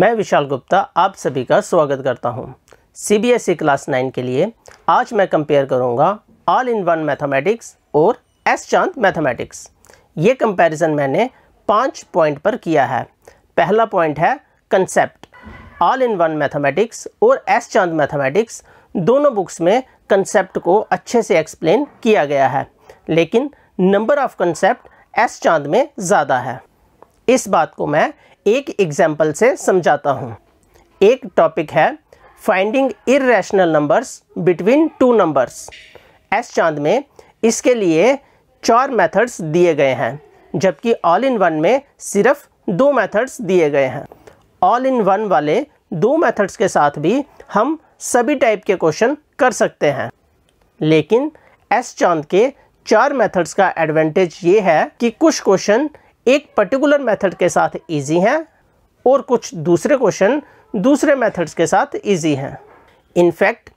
मैं विशाल गुप्ता आप सभी का स्वागत करता हूं। सीबीएसई क्लास नाइन के लिए आज मैं कंपेयर करूंगा ऑल इन वन मैथमेटिक्स और एस चांद मैथमेटिक्स ये कंपैरिजन मैंने पाँच पॉइंट पर किया है पहला पॉइंट है concept all in one mathematics और एस चांद मैथमेटिक्स दोनों बुक्स में कंसेप्ट को अच्छे से एक्सप्लेन किया गया है लेकिन number of concept S Chand में ज़्यादा है इस बात को मैं एक एग्जाम्पल से समझाता हूँ एक टॉपिक है finding rational numbers between two numbers S Chand में इसके लिए चार मेथड्स दिए गए हैं जबकि ऑल इन वन में सिर्फ दो मेथड्स दिए गए हैं ऑल इन वन वाले दो मेथड्स के साथ भी हम सभी टाइप के क्वेश्चन कर सकते हैं लेकिन एस चांद के चार मेथड्स का एडवांटेज ये है कि कुछ क्वेश्चन एक पर्टिकुलर मेथड के साथ इजी हैं और कुछ दूसरे क्वेश्चन दूसरे मेथड्स के साथ इजी हैं in fact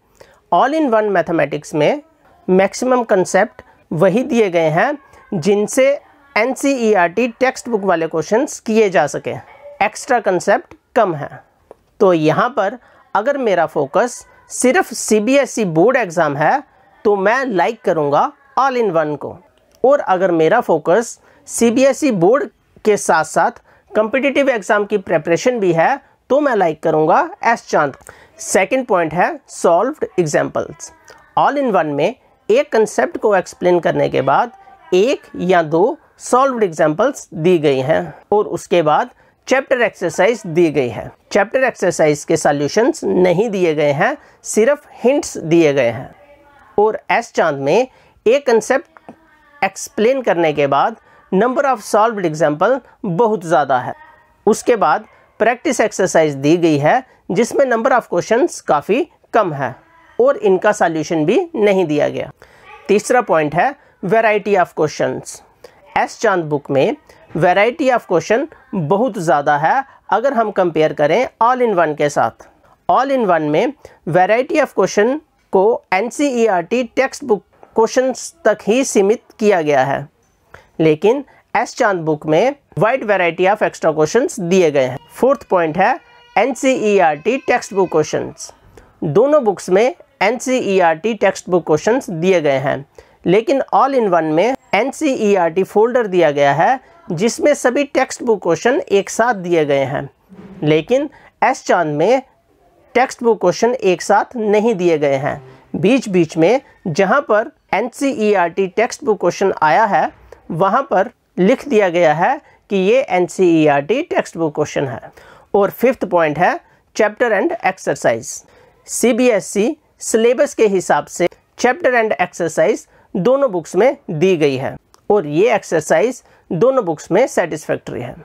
all in one mathematics में मैक्सिमम कंसेप्ट वही दिए गए हैं जिनसे एन टेक्स्ट बुक वाले क्वेश्चन किए जा सकें एक्स्ट्रा कंसेप्ट कम है तो यहाँ पर अगर मेरा फोकस सिर्फ सी बोर्ड एग्ज़ाम है तो मैं लाइक करूँगा ऑल इन वन को और अगर मेरा फोकस सीबीएसई बोर्ड के साथ साथ कम्पिटिटिव एग्ज़ाम की प्रेपरेशन भी है तो मैं लाइक करूंगा एस चांद सेकेंड पॉइंट है solved examples all in one में एक कंसेप्ट को एक्सप्लेन करने के बाद एक या दो सॉल्व्ड एग्जाम्पल्स दी गई हैं और उसके बाद चैप्टर एक्सरसाइज दी गई है चैप्टर एक्सरसाइज के सॉल्यूशंस नहीं दिए गए हैं सिर्फ हिंट्स दिए गए हैं और एस चांद में एक कंसेप्ट एक्सप्लेन करने के बाद नंबर ऑफ सॉल्व एग्जाम्पल बहुत ज़्यादा है उसके बाद प्रैक्टिस एक्सरसाइज दी गई है जिसमें नंबर ऑफ क्वेश्चन काफ़ी कम है और इनका सॉल्यूशन भी नहीं दिया गया तीसरा पॉइंट है variety of questions S Chand book में वैरायटी ऑफ क्वेश्चन बहुत ज़्यादा है अगर हम कंपेयर करें ऑल इन वन के साथ ऑल इन वन में वैरायटी ऑफ क्वेश्चन को एन टेक्स्ट बुक क्वेश्चन तक ही सीमित किया गया है लेकिन एस चांद बुक में wide variety of extra question दिए गए हैं फोर्थ पॉइंट है N C text book question दोनों बुक्स में N C text book question दिए गए हैं लेकिन ऑल इन वन में एन सी फोल्डर दिया गया है जिसमें सभी टेक्स्ट बुक क्वेश्चन एक साथ दिए गए हैं लेकिन एस चांद में टेक्स्ट बुक क्वेश्चन एक साथ नहीं दिए गए हैं बीच बीच में जहाँ पर N R T text book question आया है वहाँ पर लिख दिया गया है कि ये N R T text book question है और फिफ्थ पॉइंट है chapter and exercise C B S E syllabus के हिसाब से चैप्टर एंड एक्सरसाइज दोनों बुक्स में दी गई है और ये एक्सरसाइज दोनों बुक्स में सेटिस्फैक्ट्री है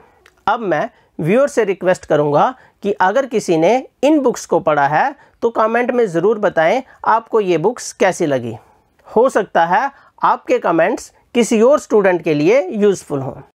अब मैं व्यूअर से रिक्वेस्ट करूंगा कि अगर किसी ने इन बुक्स को पढ़ा है तो कमेंट में ज़रूर बताएं आपको ये बुक्स कैसी लगी हो सकता है आपके कमेंट्स किसी और स्टूडेंट के लिए यूज़फुल हों